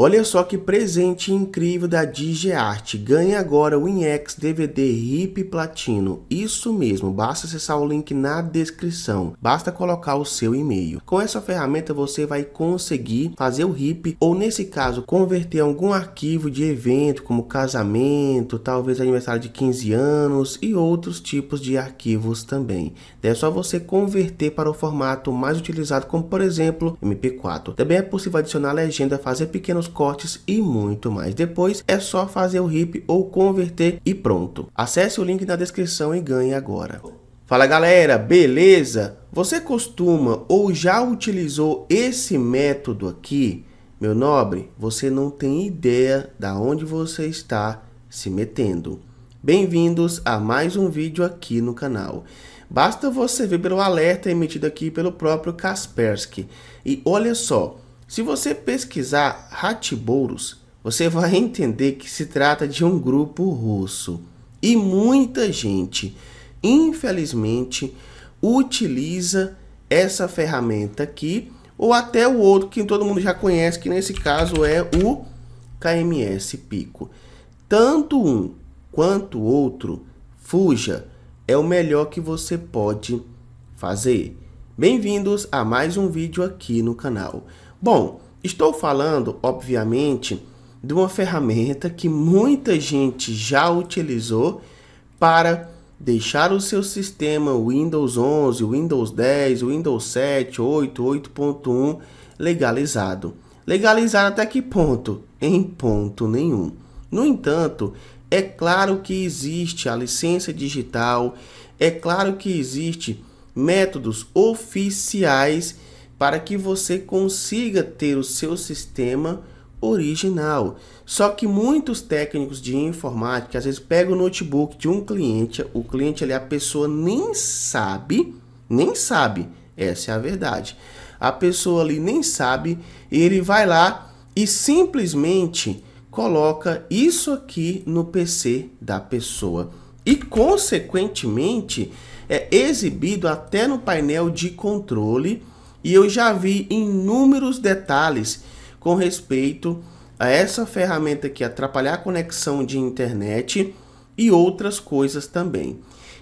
Olha só que presente incrível da DigiArt. Ganhe agora o INEX DVD RIP Platino. Isso mesmo, basta acessar o link na descrição. Basta colocar o seu e-mail. Com essa ferramenta você vai conseguir fazer o RIP ou nesse caso converter algum arquivo de evento como casamento, talvez aniversário de 15 anos e outros tipos de arquivos também. É só você converter para o formato mais utilizado como por exemplo MP4. Também é possível adicionar legenda, fazer pequenos cortes e muito mais. Depois é só fazer o RIP ou converter e pronto. Acesse o link na descrição e ganhe agora. Fala galera, beleza? Você costuma ou já utilizou esse método aqui? Meu nobre, você não tem ideia da onde você está se metendo. Bem-vindos a mais um vídeo aqui no canal. Basta você ver pelo alerta emitido aqui pelo próprio Kaspersky. E olha só, se você pesquisar ratibouros, você vai entender que se trata de um grupo russo e muita gente, infelizmente, utiliza essa ferramenta aqui ou até o outro que todo mundo já conhece, que nesse caso é o KMS Pico. Tanto um quanto o outro, fuja, é o melhor que você pode fazer. Bem-vindos a mais um vídeo aqui no canal. Bom, estou falando, obviamente, de uma ferramenta que muita gente já utilizou para deixar o seu sistema Windows 11, Windows 10, Windows 7, 8, 8.1 legalizado. Legalizado até que ponto? Em ponto nenhum. No entanto, é claro que existe a licença digital, é claro que existe métodos oficiais para que você consiga ter o seu sistema original. Só que muitos técnicos de informática às vezes pegam o notebook de um cliente, o cliente ali a pessoa nem sabe, nem sabe, essa é a verdade. A pessoa ali nem sabe, ele vai lá e simplesmente coloca isso aqui no PC da pessoa e consequentemente é exibido até no painel de controle e eu já vi inúmeros detalhes com respeito a essa ferramenta que é atrapalhar a conexão de internet e outras coisas também.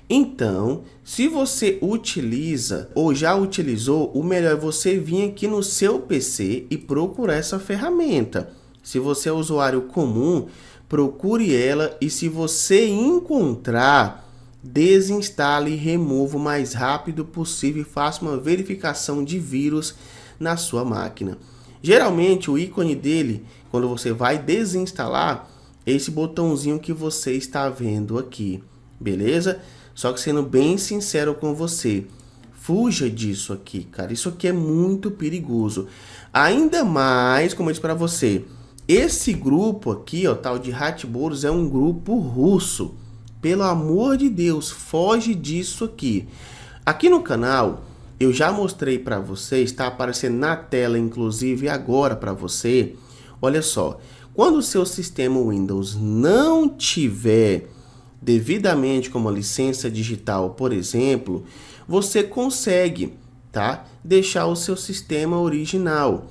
Então, se você utiliza ou já utilizou, o melhor é você vir aqui no seu PC e procurar essa ferramenta. Se você é usuário comum, procure ela e se você encontrar desinstale e remova o mais rápido possível e faça uma verificação de vírus na sua máquina. Geralmente o ícone dele, quando você vai desinstalar, é esse botãozinho que você está vendo aqui, beleza? Só que sendo bem sincero com você, fuja disso aqui, cara. Isso aqui é muito perigoso. Ainda mais, como eu disse para você, esse grupo aqui, ó, tal de Ratboros, é um grupo russo. Pelo amor de Deus, foge disso aqui. Aqui no canal, eu já mostrei para você, está aparecendo na tela inclusive agora para você. Olha só, quando o seu sistema Windows não tiver devidamente como licença digital, por exemplo, você consegue, tá? Deixar o seu sistema original.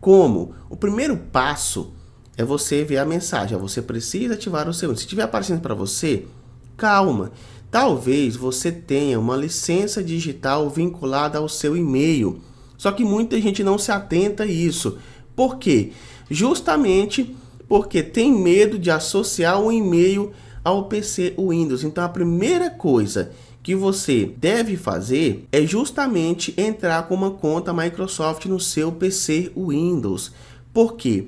Como? O primeiro passo é você ver a mensagem. Você precisa ativar o seu. Se estiver aparecendo para você, Calma, talvez você tenha uma licença digital vinculada ao seu e-mail. Só que muita gente não se atenta a isso. Por quê? Justamente porque tem medo de associar o e-mail ao PC Windows. Então a primeira coisa que você deve fazer é justamente entrar com uma conta Microsoft no seu PC Windows. Por quê?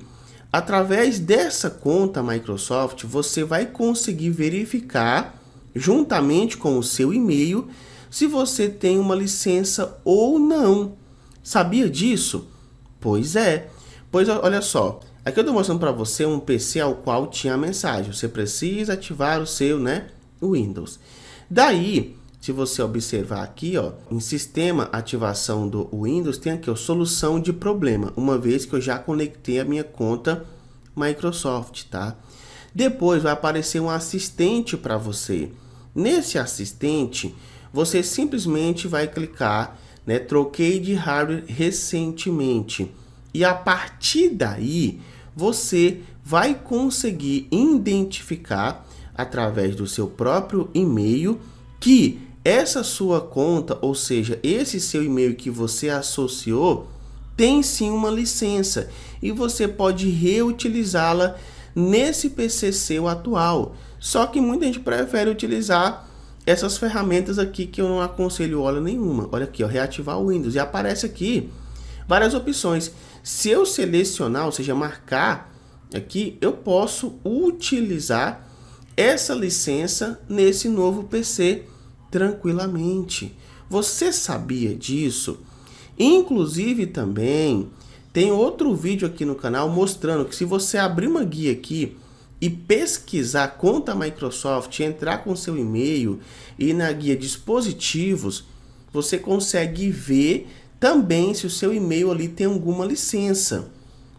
Através dessa conta Microsoft, você vai conseguir verificar juntamente com o seu e-mail, se você tem uma licença ou não. Sabia disso? Pois é. Pois olha só, aqui eu estou mostrando para você um PC ao qual tinha a mensagem. Você precisa ativar o seu, né, Windows. Daí, se você observar aqui, ó, em sistema ativação do Windows, tem aqui a solução de problema, uma vez que eu já conectei a minha conta Microsoft, tá? Depois vai aparecer um assistente para você. Nesse assistente, você simplesmente vai clicar, né, troquei de hardware recentemente. E a partir daí, você vai conseguir identificar através do seu próprio e-mail que essa sua conta, ou seja, esse seu e-mail que você associou, tem sim uma licença e você pode reutilizá-la nesse PC seu atual. Só que muita gente prefere utilizar essas ferramentas aqui que eu não aconselho olha nenhuma. Olha aqui, ó, reativar o Windows e aparece aqui várias opções. Se eu selecionar, ou seja, marcar aqui, eu posso utilizar essa licença nesse novo PC tranquilamente. Você sabia disso? Inclusive também tem outro vídeo aqui no canal mostrando que se você abrir uma guia aqui e pesquisar conta Microsoft, entrar com seu e-mail e na guia dispositivos, você consegue ver também se o seu e-mail ali tem alguma licença.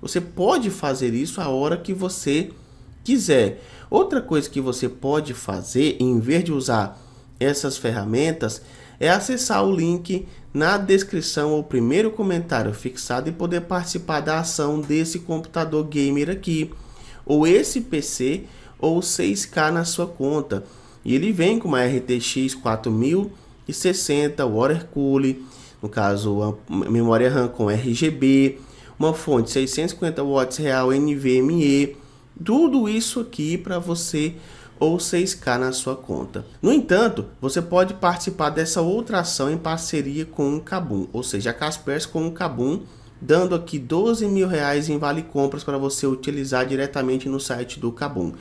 Você pode fazer isso a hora que você quiser. Outra coisa que você pode fazer, em vez de usar essas ferramentas, é acessar o link na descrição ou primeiro comentário fixado e poder participar da ação desse computador gamer aqui ou esse PC ou 6K na sua conta. E ele vem com uma RTX 4060, water cooler, no caso a memória RAM com RGB, uma fonte 650 watts real NVMe, tudo isso aqui para você ou 6K na sua conta. No entanto, você pode participar dessa outra ação em parceria com o Kabum, ou seja, a Caspers com o Kabum dando aqui 12 mil reais em vale compras para você utilizar diretamente no site do Kabum.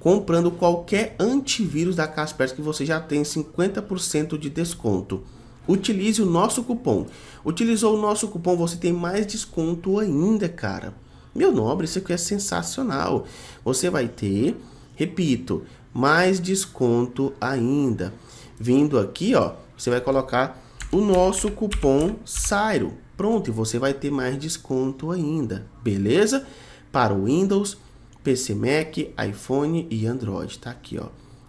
Comprando qualquer antivírus da Kaspersky que você já tem 50% de desconto. Utilize o nosso cupom. Utilizou o nosso cupom, você tem mais desconto ainda, cara. Meu nobre, isso aqui é sensacional. Você vai ter, repito, mais desconto ainda. Vindo aqui, ó, você vai colocar o nosso cupom Sairo Pronto, e você vai ter mais desconto ainda, beleza? Para o Windows, PC Mac, iPhone e Android, tá aqui, ó.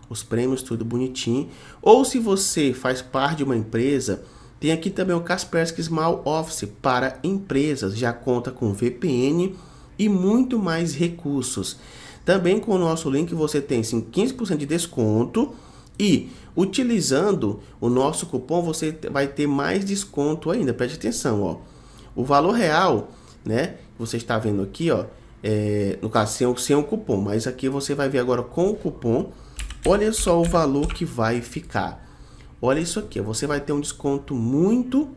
Os prêmios, tudo bonitinho. Ou se você faz parte de uma empresa, tem aqui também o Kaspersky Small Office para empresas, já conta com VPN e muito mais recursos. Também com o nosso link você tem sim, 15% de desconto e utilizando o nosso cupom, você vai ter mais desconto ainda. Preste atenção, ó. O valor real, né? Você está vendo aqui, ó. É, no caso, sem, sem o cupom, mas aqui você vai ver agora com o cupom. Olha só o valor que vai ficar. Olha isso aqui, você vai ter um desconto muito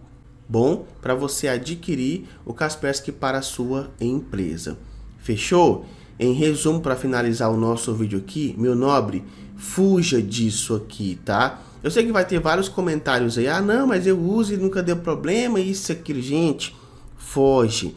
bom para você adquirir o Kaspersky para a sua empresa. Fechou? Em resumo, para finalizar o nosso vídeo aqui, meu nobre, fuja disso aqui, tá? Eu sei que vai ter vários comentários aí, ah não, mas eu uso e nunca deu problema, isso, aqui, gente, foge.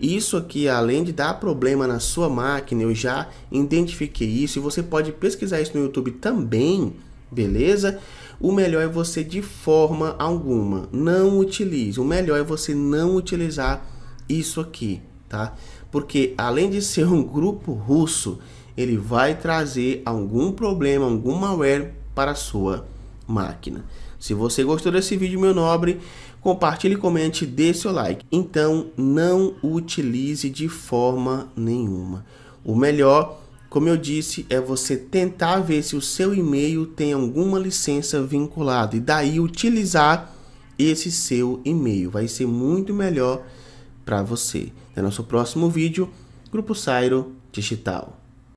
Isso aqui, além de dar problema na sua máquina, eu já identifiquei isso e você pode pesquisar isso no YouTube também, beleza? O melhor é você de forma alguma não utilize. O melhor é você não utilizar isso aqui, tá? Porque além de ser um grupo russo, ele vai trazer algum problema, algum malware para a sua máquina. Se você gostou desse vídeo, meu nobre, compartilhe, comente, dê seu like. Então, não utilize de forma nenhuma. O melhor, como eu disse, é você tentar ver se o seu e-mail tem alguma licença vinculada e daí utilizar esse seu e-mail. Vai ser muito melhor para você. Até nosso próximo vídeo, Grupo Sairo Digital.